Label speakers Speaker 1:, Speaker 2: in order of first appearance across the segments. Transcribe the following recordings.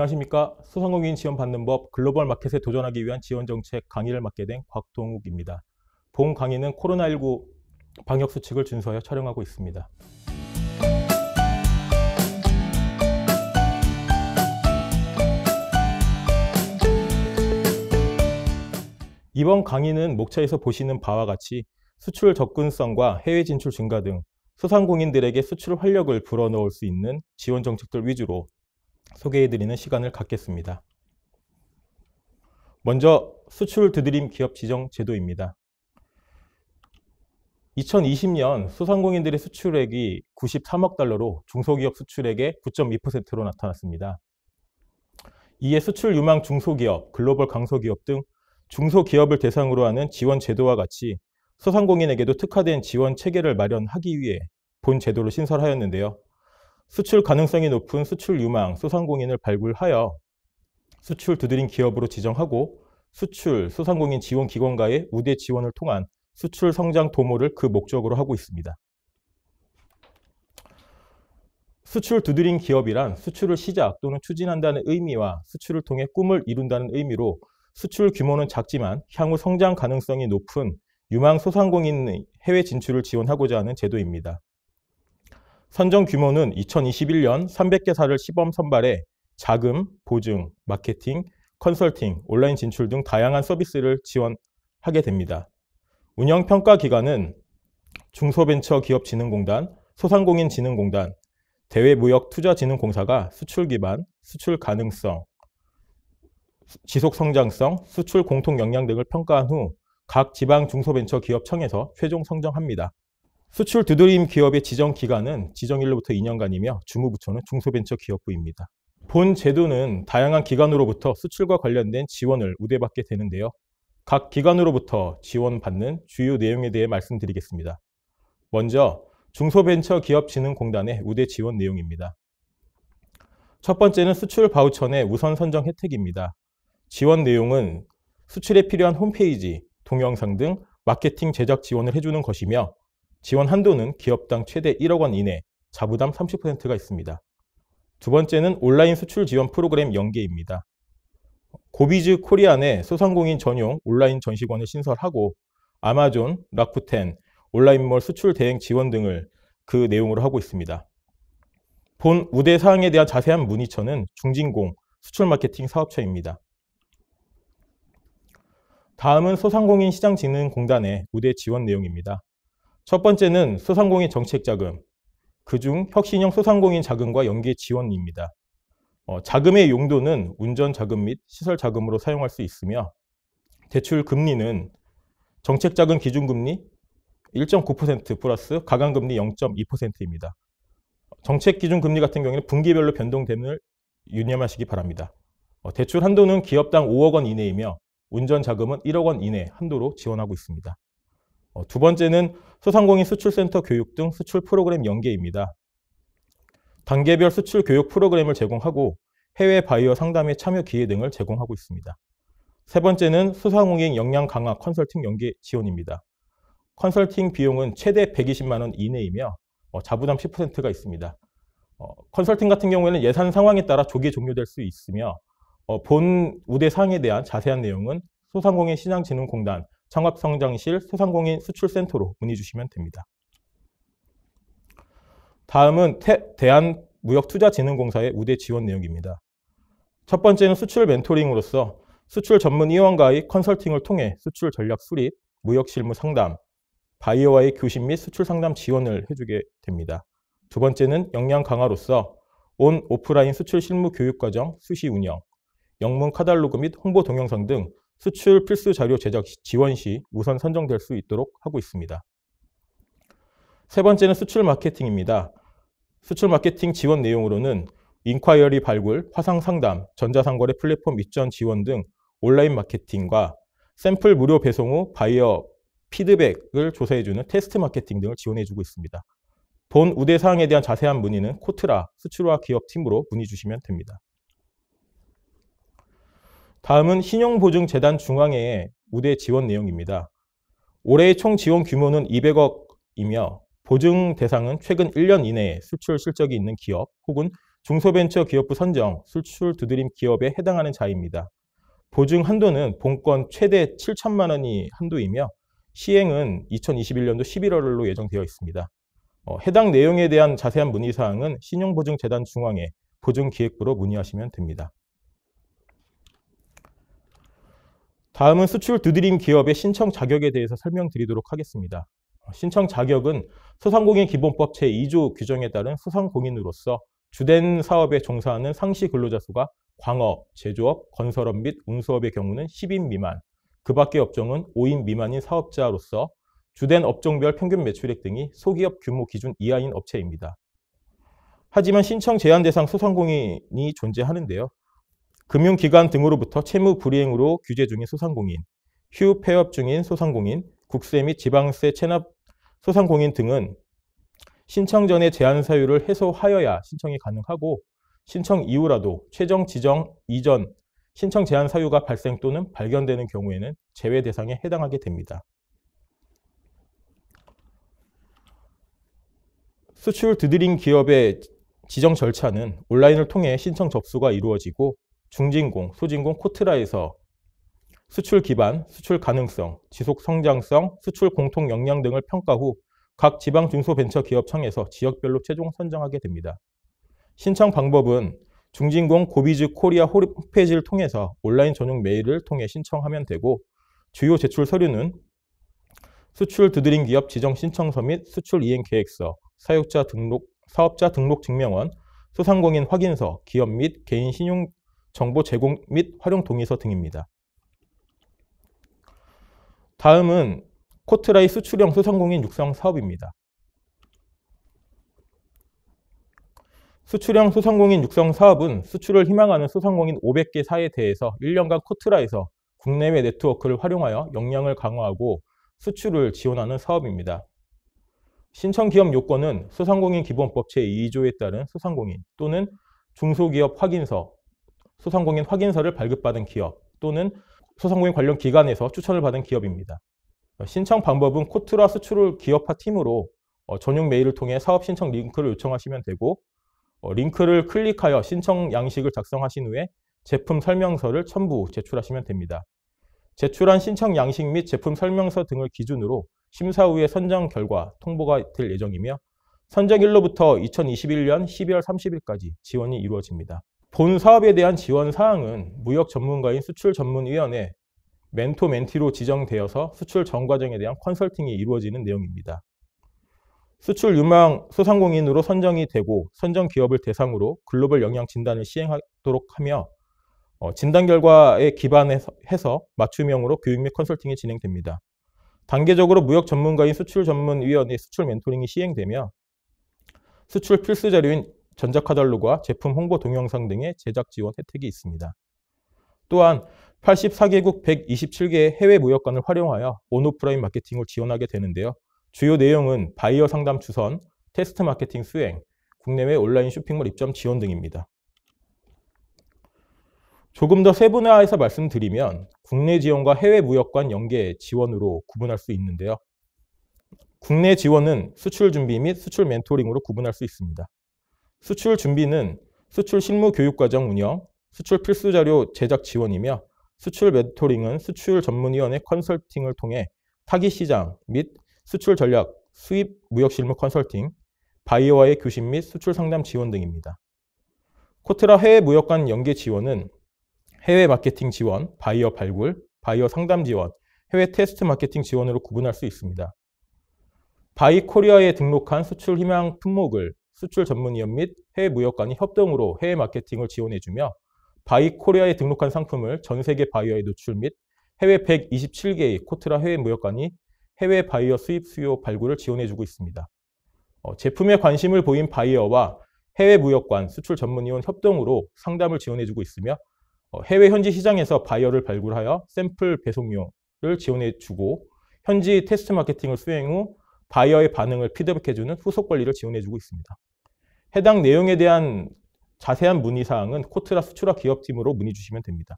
Speaker 1: 안녕하십니까. 소상공인 지원 받는 법 글로벌 마켓에 도전하기 위한 지원 정책 강의를 맡게 된 곽동욱입니다. 본 강의는 코로나19 방역 수칙을 준수하여 촬영하고 있습니다. 이번 강의는 목차에서 보시는 바와 같이 수출 접근성과 해외 진출 증가 등 소상공인들에게 수출 활력을 불어넣을 수 있는 지원 정책들 위주로 소개해드리는 시간을 갖겠습니다. 먼저 수출 두드림 기업 지정 제도입니다. 2020년 소상공인들의 수출액이 93억 달러로 중소기업 수출액의 9.2%로 나타났습니다. 이에 수출 유망 중소기업, 글로벌 강소기업 등 중소기업을 대상으로 하는 지원 제도와 같이 소상공인에게도 특화된 지원 체계를 마련하기 위해 본 제도를 신설하였는데요. 수출 가능성이 높은 수출 유망 소상공인을 발굴하여 수출 두드린 기업으로 지정하고 수출 소상공인 지원 기관과의 우대 지원을 통한 수출 성장 도모를 그 목적으로 하고 있습니다. 수출 두드린 기업이란 수출을 시작 또는 추진한다는 의미와 수출을 통해 꿈을 이룬다는 의미로 수출 규모는 작지만 향후 성장 가능성이 높은 유망 소상공인의 해외 진출을 지원하고자 하는 제도입니다. 선정 규모는 2021년 300개사를 시범 선발해 자금, 보증, 마케팅, 컨설팅, 온라인 진출 등 다양한 서비스를 지원하게 됩니다. 운영 평가 기관은 중소벤처기업진흥공단, 소상공인진흥공단, 대외무역투자진흥공사가 수출 기반, 수출 가능성, 지속 성장성, 수출 공통 역량 등을 평가한 후 각 지방 중소벤처기업청에서 최종 선정합니다. 수출 두드림 기업의 지정 기간은 지정일로부터 2년간이며 주무부처는 중소벤처기업부입니다. 본 제도는 다양한 기관으로부터 수출과 관련된 지원을 우대받게 되는데요. 각 기관으로부터 지원받는 주요 내용에 대해 말씀드리겠습니다. 먼저 중소벤처기업진흥공단의 우대 지원 내용입니다. 첫 번째는 수출 바우처 내 우선 선정 혜택입니다. 지원 내용은 수출에 필요한 홈페이지, 동영상 등 마케팅 제작 지원을 해주는 것이며 지원 한도는 기업당 최대 1억 원 이내, 자부담 30%가 있습니다. 두 번째는 온라인 수출 지원 프로그램 연계입니다. 고비즈 코리아 내 소상공인 전용 온라인 전시관을 신설하고 아마존, 라쿠텐 온라인몰 수출 대행 지원 등을 그 내용으로 하고 있습니다. 본 우대 사항에 대한 자세한 문의처는 중진공 수출 마케팅 사업처입니다. 다음은 소상공인 시장진흥공단의 우대 지원 내용입니다. 첫 번째는 소상공인 정책 자금, 그중 혁신형 소상공인 자금과 연계 지원입니다. 어, 자금의 용도는 운전 자금 및 시설 자금으로 사용할 수 있으며 대출 금리는 정책 자금 기준금리 1.9% 플러스 가간금리 0.2%입니다. 정책 기준금리 같은 경우는 에 분기별로 변동됨을 유념하시기 바랍니다. 어, 대출 한도는 기업당 5억 원 이내이며 운전 자금은 1억 원 이내 한도로 지원하고 있습니다. 어, 두 번째는 소상공인 수출센터 교육 등 수출 프로그램 연계입니다. 단계별 수출 교육 프로그램을 제공하고 해외 바이어 상담에 참여 기회 등을 제공하고 있습니다. 세 번째는 소상공인 역량 강화 컨설팅 연계 지원입니다. 컨설팅 비용은 최대 120만 원 이내이며 어, 자부담 10%가 있습니다. 어, 컨설팅 같은 경우에는 예산 상황에 따라 조기 종료될 수 있으며 본 우대 사항에 대한 자세한 내용은 소상공인 신앙진흥공단 창업성장실 소상공인 수출센터로 문의 주시면 됩니다. 다음은 태, 대한무역투자진흥공사의 우대 지원 내용입니다. 첫 번째는 수출 멘토링으로서 수출 전문 위원과의 컨설팅을 통해 수출 전략 수립, 무역 실무 상담, 바이오와의 교신 및 수출 상담 지원을 해주게 됩니다. 두 번째는 역량 강화로서 온 오프라인 수출 실무 교육 과정 수시 운영, 영문 카달로그 및 홍보 동영상 등 수출 필수 자료 제작 지원 시 우선 선정될 수 있도록 하고 있습니다. 세 번째는 수출 마케팅입니다. 수출 마케팅 지원 내용으로는 인콰이어리 발굴, 화상 상담, 전자상거래 플랫폼 입점 지원 등 온라인 마케팅과 샘플 무료 배송 후 바이어 피드백을 조사해주는 테스트 마케팅 등을 지원해주고 있습니다. 본 우대 사항에 대한 자세한 문의는 코트라 수출화 기업팀으로 문의 주시면 됩니다. 다음은 신용보증재단 중앙회의 우대 지원 내용입니다. 올해의 총 지원 규모는 200억이며 보증 대상은 최근 1년 이내에 수출 실적이 있는 기업 혹은 중소벤처 기업부 선정, 수출 두드림 기업에 해당하는 자입니다. 보증 한도는 본권 최대 7천만 원이 한도이며 시행은 2021년도 11월로 예정되어 있습니다. 어, 해당 내용에 대한 자세한 문의사항은 신용보증재단 중앙회 보증기획부로 문의하시면 됩니다. 다음은 수출 두드림 기업의 신청 자격에 대해서 설명드리도록 하겠습니다. 신청 자격은 소상공인 기본법 제2조 규정에 따른 소상공인으로서 주된 사업에 종사하는 상시 근로자 수가 광업, 제조업, 건설업 및 운수업의 경우는 10인 미만, 그 밖의 업종은 5인 미만인 사업자로서 주된 업종별 평균 매출액 등이 소기업 규모 기준 이하인 업체입니다. 하지만 신청 제한 대상 소상공인이 존재하는데요. 금융기관 등으로부터 채무 불이행으로 규제 중인 소상공인, 휴 폐업 중인 소상공인, 국세 및 지방세 체납 소상공인 등은 신청 전에 제한 사유를 해소하여야 신청이 가능하고 신청 이후라도 최종 지정 이전 신청 제한 사유가 발생 또는 발견되는 경우에는 제외 대상에 해당하게 됩니다. 수출 드드링 기업의 지정 절차는 온라인을 통해 신청 접수가 이루어지고 중진공, 소진공 코트라에서 수출 기반, 수출 가능성, 지속 성장성, 수출 공통 역량 등을 평가 후 각 지방 중소벤처기업청에서 지역별로 최종 선정하게 됩니다. 신청 방법은 중진공 고비즈 코리아 홈페이지를 통해서 온라인 전용 메일을 통해 신청하면 되고 주요 제출 서류는 수출 두드림 기업 지정 신청서 및 수출 이행 계획서, 사용자 등록, 사업자 등록 증명원, 소상공인 확인서, 기업 및 개인 신용 정보 제공 및 활용 동의서 등입니다. 다음은 코트라이 수출형 소상공인 육성 사업입니다. 수출형 소상공인 육성 사업은 수출을 희망하는 소상공인 500개 사에 대해서 1년간 코트라에서 국내외 네트워크를 활용하여 역량을 강화하고 수출을 지원하는 사업입니다. 신청 기업 요건은 소상공인 기본법 제2조에 따른 소상공인 또는 중소기업 확인서, 소상공인 확인서를 발급받은 기업 또는 소상공인 관련 기관에서 추천을 받은 기업입니다. 어, 신청 방법은 코트라 수출을 기업화 팀으로 어, 전용 메일을 통해 사업 신청 링크를 요청하시면 되고 어, 링크를 클릭하여 신청 양식을 작성하신 후에 제품 설명서를 첨부 제출하시면 됩니다. 제출한 신청 양식 및 제품 설명서 등을 기준으로 심사 후에 선정 결과 통보가 될 예정이며 선정일로부터 2021년 12월 30일까지 지원이 이루어집니다. 본 사업에 대한 지원 사항은 무역 전문가인 수출 전문위원회 멘토 멘티로 지정되어서 수출 전 과정에 대한 컨설팅이 이루어지는 내용입니다. 수출 유망 소상공인으로 선정이 되고 선정 기업을 대상으로 글로벌 영향 진단을 시행하도록 하며 어, 진단 결과에 기반해서 해서 맞춤형으로 교육 및 컨설팅이 진행됩니다. 단계적으로 무역 전문가인 수출 전문위원회 수출 멘토링이 시행되며 수출 필수 자료인 전자카달로그와 제품 홍보 동영상 등의 제작 지원 혜택이 있습니다. 또한 84개국 127개의 해외 무역관을 활용하여 온오프라인 마케팅을 지원하게 되는데요. 주요 내용은 바이어 상담 주선, 테스트 마케팅 수행, 국내외 온라인 쇼핑몰 입점 지원 등입니다. 조금 더 세분화해서 말씀드리면 국내 지원과 해외 무역관 연계 지원으로 구분할 수 있는데요. 국내 지원은 수출 준비 및 수출 멘토링으로 구분할 수 있습니다. 수출 준비는 수출 실무 교육과정 운영, 수출 필수 자료 제작 지원이며 수출 멘토링은 수출 전문위원회 컨설팅을 통해 타기 시장 및 수출 전략, 수입 무역 실무 컨설팅, 바이어와의 교신 및 수출 상담 지원 등입니다. 코트라 해외 무역 관 연계 지원은 해외 마케팅 지원, 바이어 발굴, 바이어 상담 지원, 해외 테스트 마케팅 지원으로 구분할 수 있습니다. 바이 코리아에 등록한 수출 희망 품목을 수출 전문위원 및 해외 무역관이 협동으로 해외 마케팅을 지원해주며 바이 코리아에 등록한 상품을 전 세계 바이어의 노출 및 해외 127개의 코트라 해외 무역관이 해외 바이어 수입 수요 발굴을 지원해주고 있습니다. 어, 제품에 관심을 보인 바이어와 해외 무역관, 수출 전문위원 협동으로 상담을 지원해주고 있으며 어, 해외 현지 시장에서 바이어를 발굴하여 샘플 배송료를 지원해주고 현지 테스트 마케팅을 수행 후 바이어의 반응을 피드백해주는 후속 관리를 지원해주고 있습니다. 해당 내용에 대한 자세한 문의사항은 코트라 수출화 기업팀으로 문의 주시면 됩니다.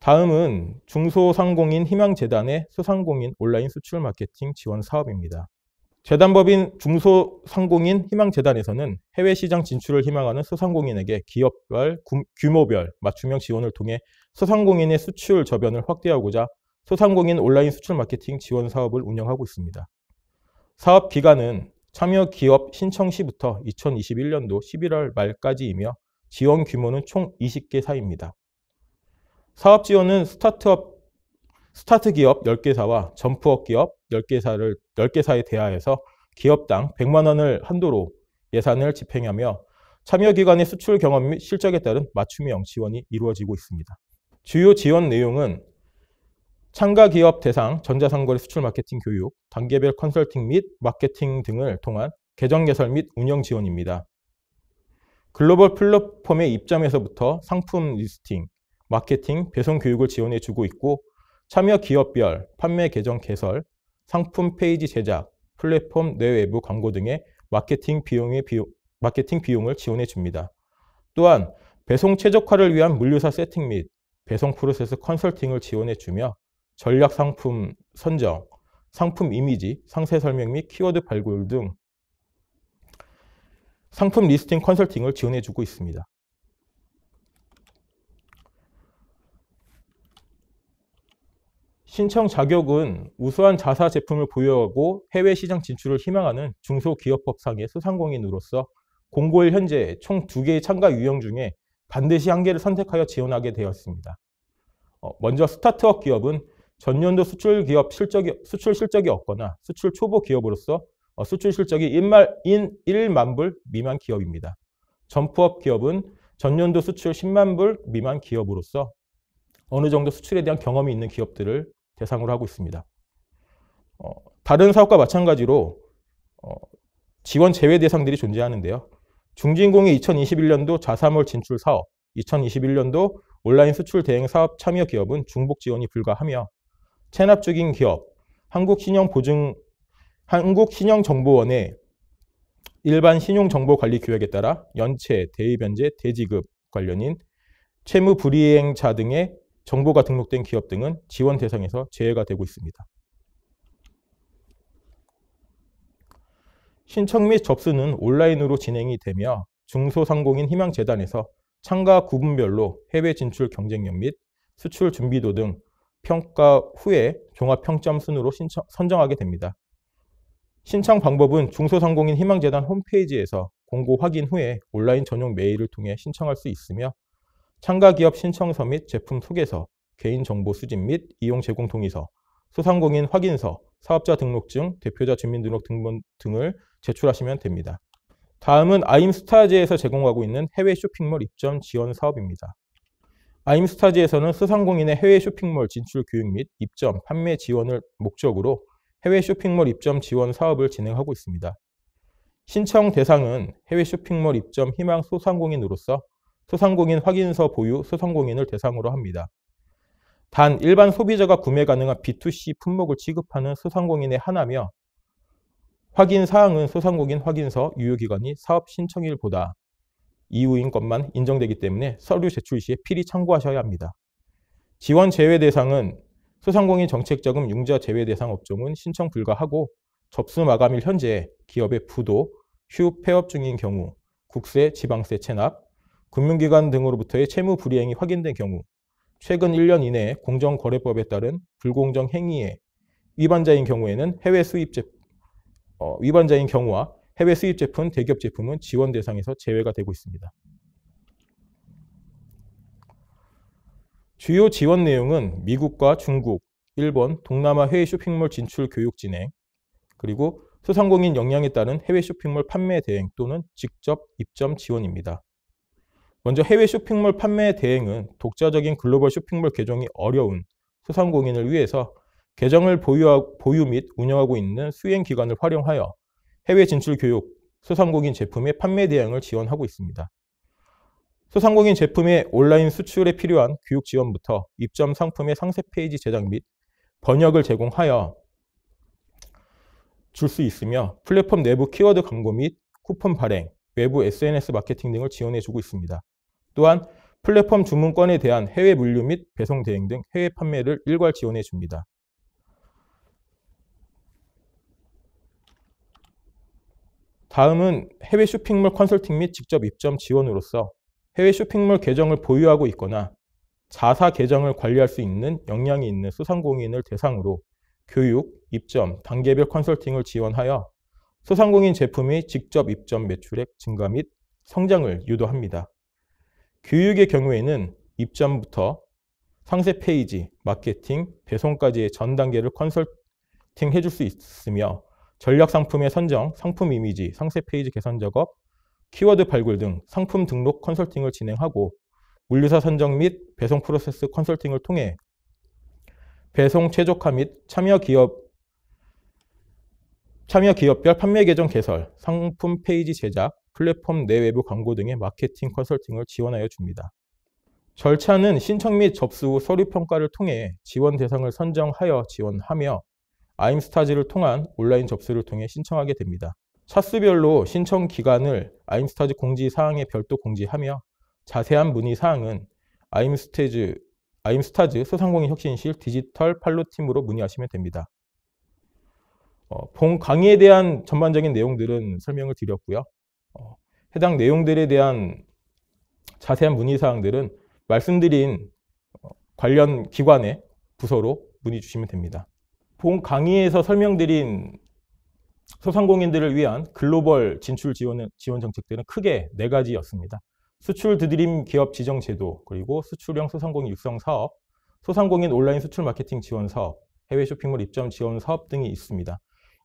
Speaker 1: 다음은 중소상공인 희망재단의 소상공인 온라인 수출 마케팅 지원 사업입니다. 재단법인 중소상공인 희망재단에서는 해외 시장 진출을 희망하는 소상공인에게 기업별, 규모별 맞춤형 지원을 통해 소상공인의 수출 저변을 확대하고자 소상공인 온라인 수출 마케팅 지원 사업을 운영하고 있습니다. 사업 기간은 참여 기업 신청 시부터 2021년도 11월 말까지이며 지원 규모는 총 20개사입니다. 사업 지원은 스타트업 스타트 기업 10개사와 점프업 기업 10개사를 10개사에 대하여서 기업당 100만 원을 한도로 예산을 집행하며 참여 기관의 수출 경험 및 실적에 따른 맞춤형 지원이 이루어지고 있습니다. 주요 지원 내용은 참가 기업 대상 전자상거래 수출 마케팅 교육, 단계별 컨설팅 및 마케팅 등을 통한 계정 개설 및 운영 지원입니다. 글로벌 플랫폼의 입점에서부터 상품 리스팅, 마케팅, 배송 교육을 지원해 주고 있고 참여 기업별 판매 계정 개설, 상품 페이지 제작, 플랫폼 내외부 광고 등의 마케팅 비용의 비용, 마케팅 비용을 지원해 줍니다. 또한 배송 최적화를 위한 물류사 세팅 및 배송 프로세스 컨설팅을 지원해 주며 전략 상품 선정, 상품 이미지, 상세 설명 및 키워드 발굴 등 상품 리스팅 컨설팅을 지원해주고 있습니다. 신청 자격은 우수한 자사 제품을 보유하고 해외 시장 진출을 희망하는 중소기업법상의 소상공인으로서 공고일 현재 총 두개의 참가 유형 중에 반드시 한 개를 선택하여 지원하게 되었습니다. 어, 먼저 스타트업 기업은 전년도 수출 기업 실적이 수출 실적이 없거나 수출 초보 기업으로서 어, 수출 실적이 1만, 인 1만 불 미만 기업입니다. 점프업 기업은 전년도 수출 10만 불 미만 기업으로서 어느 정도 수출에 대한 경험이 있는 기업들을 대상으로 하고 있습니다. 어, 다른 사업과 마찬가지로 어, 지원 제외 대상들이 존재하는데요. 중진공이 2021년도 자사물 진출 사업, 2021년도 온라인 수출 대행 사업 참여 기업은 중복 지원이 불가하며 체납 중인 기업, 한국신용보증, 한국신용정보원의 일반 신용정보관리 규약에 따라 연체, 대입변제, 대지급 관련인 채무 불이행자 등의 정보가 등록된 기업 등은 지원 대상에서 제외가 되고 있습니다. 신청 및 접수는 온라인으로 진행이 되며 중소상공인 희망재단에서 참가 구분별로 해외 진출 경쟁력 및 수출 준비도 등 평가 후에 종합평점 순으로 신청, 선정하게 됩니다. 신청 방법은 중소상공인 희망재단 홈페이지에서 공고 확인 후에 온라인 전용 메일을 통해 신청할 수 있으며 참가기업 신청서 및 제품 소개서, 개인정보 수집 및 이용 제공 동의서, 소상공인 확인서, 사업자 등록증, 대표자 주민등록 등본 등을 제출하시면 됩니다. 다음은 아임스타즈에서 제공하고 있는 해외 쇼핑몰 입점 지원 사업입니다. 아임스타즈에서는 수상공인의 해외 쇼핑몰 진출 교육 및 입점, 판매 지원을 목적으로 해외 쇼핑몰 입점 지원 사업을 진행하고 있습니다. 신청 대상은 해외 쇼핑몰 입점 희망 소상공인으로서 소상공인 확인서 보유 소상공인을 대상으로 합니다. 단 일반 소비자가 구매 가능한 B2C 품목을 지급하는 소상공인의 하나며 확인 사항은 소상공인 확인서 유효기간이 사업 신청일보다 이유인 것만 인정되기 때문에 서류 제출 시에 필히 참고하셔야 합니다. 지원 제외 대상은 소상공인 정책자금 융자 제외 대상 업종은 신청 불가하고 접수 마감일 현재 기업의 부도, 휴 폐업 중인 경우, 국세, 지방세 체납, 금융기관 등으로부터의 채무 불이행이 확인된 경우, 최근 1년 이내에 공정거래법에 따른 불공정 행위에 위반자인 경우에는 해외 수입 제, 어, 위반자인 경우와 해외 수입 제품, 대기업 제품은 지원 대상에서 제외가 되고 있습니다. 주요 지원 내용은 미국과 중국, 일본, 동남아 해외 쇼핑몰 진출 교육 진행, 그리고 소상공인 역량에 따른 해외 쇼핑몰 판매 대행 또는 직접 입점 지원입니다. 먼저 해외 쇼핑몰 판매 대행은 독자적인 글로벌 쇼핑몰 개정이 어려운 소상공인을 위해서 개정을 보유, 보유 및 운영하고 있는 수행기관을 활용하여 해외 진출 교육, 소상공인 제품의 판매 대응을 지원하고 있습니다. 소상공인 제품의 온라인 수출에 필요한 교육 지원부터 입점 상품의 상세 페이지 제작 및 번역을 제공하여 줄 수 있으며 플랫폼 내부 키워드 광고 및 쿠폰 발행, 외부 SNS 마케팅 등을 지원해주고 있습니다. 또한 플랫폼 주문권에 대한 해외 물류 및 배송 대행 등 해외 판매를 일괄 지원해줍니다. 다음은 해외 쇼핑몰 컨설팅 및 직접 입점 지원으로서 해외 쇼핑몰 계정을 보유하고 있거나 자사 계정을 관리할 수 있는 역량이 있는 소상공인을 대상으로 교육, 입점, 단계별 컨설팅을 지원하여 소상공인 제품이 직접 입점 매출액 증가 및 성장을 유도합니다. 교육의 경우에는 입점부터 상세 페이지, 마케팅, 배송까지의 전 단계를 컨설팅해 줄 수 있으며 전략 상품의 선정, 상품 이미지, 상세 페이지 개선 작업, 키워드 발굴 등 상품 등록 컨설팅을 진행하고 물류사 선정 및 배송 프로세스 컨설팅을 통해 배송 최적화 및 참여 기업 참여 기업별 판매 계정 개설, 상품 페이지 제작, 플랫폼 내 외부 광고 등의 마케팅 컨설팅을 지원하여 줍니다. 절차는 신청 및 접수 후 서류 평가를 통해 지원 대상을 선정하여 지원하며 아임스타즈를 통한 온라인 접수를 통해 신청하게 됩니다. 차수별로 신청 기간을 아임스타즈 공지 사항에 별도 공지하며 자세한 문의 사항은 아임스테즈, 아임스타즈 소상공인 혁신실 디지털 팔로팀으로 문의하시면 됩니다. 어, 본 강의에 대한 전반적인 내용들은 설명을 드렸고요. 어, 해당 내용들에 대한 자세한 문의 사항들은 말씀드린 어, 관련 기관의 부서로 문의 주시면 됩니다. 본 강의에서 설명드린 소상공인들을 위한 글로벌 진출 지원, 지원 정책들은 크게 네 가지였습니다. 수출 드드림 기업 지정 제도, 그리고 수출형 소상공인 육성 사업, 소상공인 온라인 수출 마케팅 지원 사업, 해외 쇼핑몰 입점 지원 사업 등이 있습니다.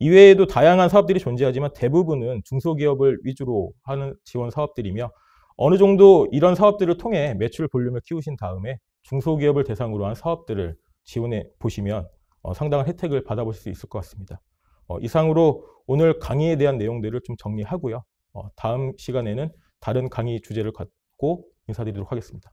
Speaker 1: 이외에도 다양한 사업들이 존재하지만 대부분은 중소기업을 위주로 하는 지원 사업들이며 어느 정도 이런 사업들을 통해 매출 볼륨을 키우신 다음에 중소기업을 대상으로 한 사업들을 지원해 보시면 어, 상당한 혜택을 받아보실 수 있을 것 같습니다. 어, 이상으로 오늘 강의에 대한 내용들을 좀 정리하고요. 어, 다음 시간에는 다른 강의 주제를 갖고 인사드리도록 하겠습니다.